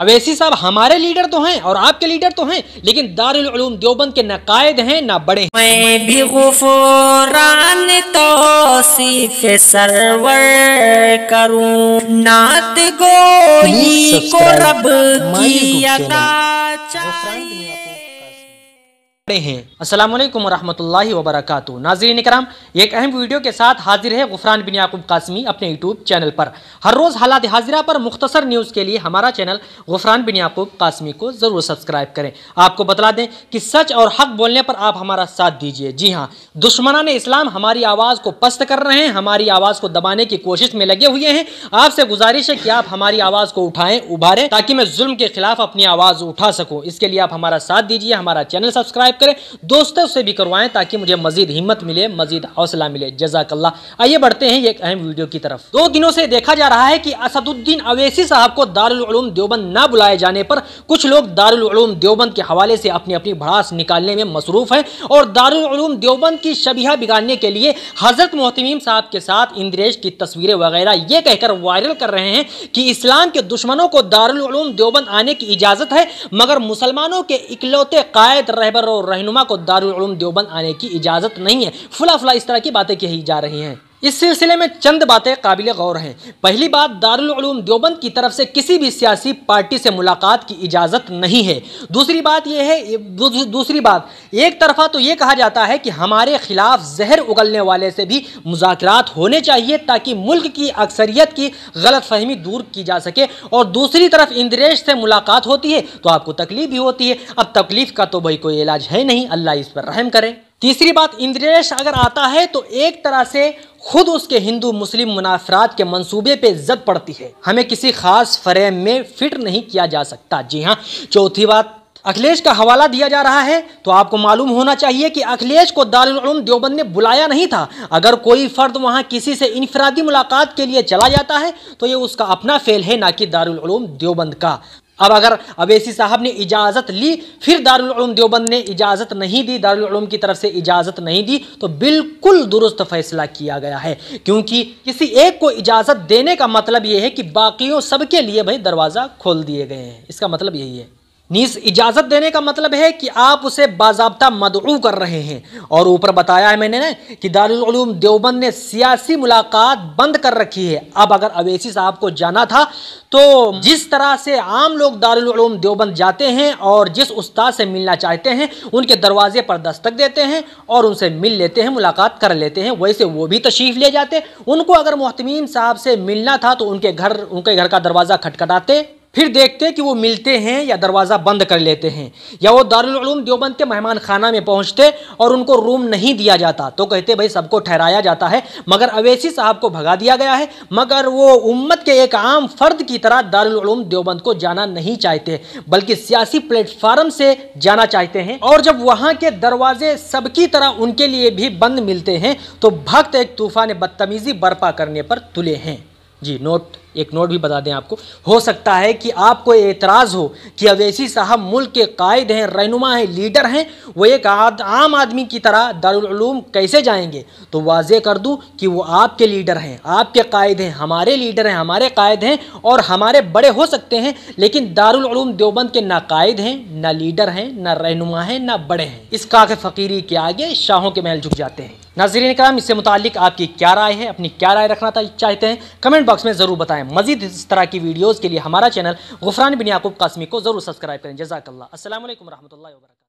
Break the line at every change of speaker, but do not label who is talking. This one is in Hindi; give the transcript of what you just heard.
अवैसी साहब हमारे लीडर तो हैं और आपके लीडर तो हैं लेकिन दारुलूम देवबंद के नकायद हैं ना बड़े मैं भी गुफोरान तो सिर्फ सरवर करूं नात गोई को रब की अदा चाहिए खड़े हैं असलम वरहमल वर्क नाजरीन कराम एक अहम वीडियो के साथ हाजिर है गुफरान बिन याकूब कासमी अपने यूट्यूब चैनल पर हर रोज़ हालात हाजिरा पर मुख्तसर न्यूज़ के लिए हमारा चैनल गुफरान बिन याकूब कासमी को ज़रूर सब्सक्राइब करें आपको बतला दें कि सच और हक बोलने पर आप हमारा साथ दीजिए जी हाँ दुश्मनान ने इस्लाम हमारी आवाज़ को पस्त कर रहे हैं हमारी आवाज़ को दबाने की कोशिश में लगे हुए हैं आपसे गुजारिश है कि आप हमारी आवाज़ को उठाएँ उभारें ताकि मैं जुल्म के खिलाफ अपनी आवाज़ उठा सकूँ इसके लिए आप हमारा साथ दीजिए हमारा चैनल सब्सक्राइब सब्सक्राइब करें दोस्तों से भी करवाएं ताकि मुझे मजीद हिम्मत मिले मजीद हौसला मिले जजाकल्ला आइए बढ़ते हैं एक अहम वीडियो की तरफ दो दिनों से देखा जा रहा है कि असदुद्दीन अवेसी साहब को दारूम देवबंद न बुलाए जाने पर कुछ लोग दारूम देवबंद के हवाले से अपनी अपनी भड़ास निकालने में मसरूफ है और दारूम देवबंद की शबिया बिगाड़ने के लिए हजरत मोहतमीम साहब के साथ इंद्रेश की तस्वीरें वगैरह ये कहकर वायरल कर रहे हैं कि इस्लाम के दुश्मनों को दारूम देवबंद आने की इजाज़त है मगर मुसलमानों के इकलौते कायद रहबर और और रहनुमा को दारूम देवबंद आने की इजाज़त नहीं है फुला फुला इस तरह की बातें कही जा रही हैं इस सिलसिले में चंद बातें काबिल गौर हैं पहली बात दारूम देवबंद की तरफ से किसी भी सियासी पार्टी से मुलाकात की इजाज़त नहीं है दूसरी बात यह है दूसरी बात एक तरफा तो ये कहा जाता है कि हमारे खिलाफ जहर उगलने वाले से भी मुजाकर होने चाहिए ताकि मुल्क की अक्सरियत की गलत फहमी दूर की जा सके और दूसरी तरफ इंद्रेश से मुलाकात होती है तो आपको तकलीफ भी होती है अब तकलीफ का तो भाई कोई इलाज है नहीं अल्लाह इस पर रहम करें तीसरी बात इंद्रेश अगर आता है तो एक तरह से खुद उसके हिंदू मुस्लिम मुनाफरात के मंसूबे पे जद पड़ती है हमें किसी खास फ्रेम में फिट नहीं किया जा सकता जी हाँ चौथी बात अखिलेश का हवाला दिया जा रहा है तो आपको मालूम होना चाहिए कि अखिलेश को दारुलूम देवबंद ने बुलाया नहीं था अगर कोई फ़र्द वहाँ किसी से इनफरादी मुलाकात के लिए चला जाता है तो ये उसका अपना फेल है ना कि दारुलूम देवबंद का अब अगर अवैसी साहब ने इजाज़त ली फिर दारुलूम देवबंद ने इजाज़त नहीं दी दारुलूम की तरफ से इजाज़त नहीं दी तो बिल्कुल दुरुस्त फैसला किया गया है क्योंकि किसी एक को इजाज़त देने का मतलब ये है कि बाकियों सबके लिए भाई दरवाज़ा खोल दिए गए हैं इसका मतलब यही है नीस इजाज़त देने का मतलब है कि आप उसे बाबा मदरू कर रहे हैं और ऊपर बताया है मैंने ना कि दारूम देवबंद ने सियासी मुलाकात बंद कर रखी है अब अगर अवैसी साहब को जाना था तो जिस तरह से आम लोग दारूम देवबंद जाते हैं और जिस उस्ताद से मिलना चाहते हैं उनके दरवाजे पर दस्तक देते हैं और उनसे मिल लेते हैं मुलाकात कर लेते हैं वैसे वो भी तशरीफ़ ले जाते उनको अगर मोहतमीन साहब से मिलना था तो उनके घर उनके घर का दरवाज़ा खटखटाते फिर देखते कि वो मिलते हैं या दरवाज़ा बंद कर लेते हैं या वो दारूम देवबंद के मेहमान खाना में पहुंचते और उनको रूम नहीं दिया जाता तो कहते भाई सबको ठहराया जाता है मगर अवैसी साहब को भगा दिया गया है मगर वो उम्मत के एक आम फर्द की तरह दारूम देवबंद को जाना नहीं चाहते बल्कि सियासी प्लेटफार्म से जाना चाहते हैं और जब वहाँ के दरवाजे सबकी तरह उनके लिए भी बंद मिलते हैं तो भक्त एक तूफान बदतमीजी बर्पा करने पर तुले हैं जी नोट एक नोट भी बता दें आपको हो सकता है कि आपको एतराज़ हो कि अवैसी साहब मुल्क के कायद हैं रहनुमा हैं लीडर हैं वो एक आद, आम आदमी की तरह दारूम कैसे जाएंगे तो वाजे कर दूं कि वो आपके लीडर हैं आपके कायद हैं हमारे लीडर हैं हमारे कायद हैं और हमारे बड़े हो सकते हैं लेकिन दारूम देवबंद के ना कायद हैं ना लीडर हैं ना रहनुमा हैं ना बड़े हैं इस काक फ़कीरी के आगे शाहों के महल झुक जाते हैं नाजरीन कराम इससे मुतल आपकी क्या राय है अपनी क्या राय रखना चाहते हैं कमेंट बॉक्स में ज़रूर बताएं मजीद इस तरह की वीडियोज़ के लिए हमारा चैनल गुफरान बिन याकूब कासमी को ज़रूर सब्सक्राइब करें जजाकल्ला असल वरहमल वर्क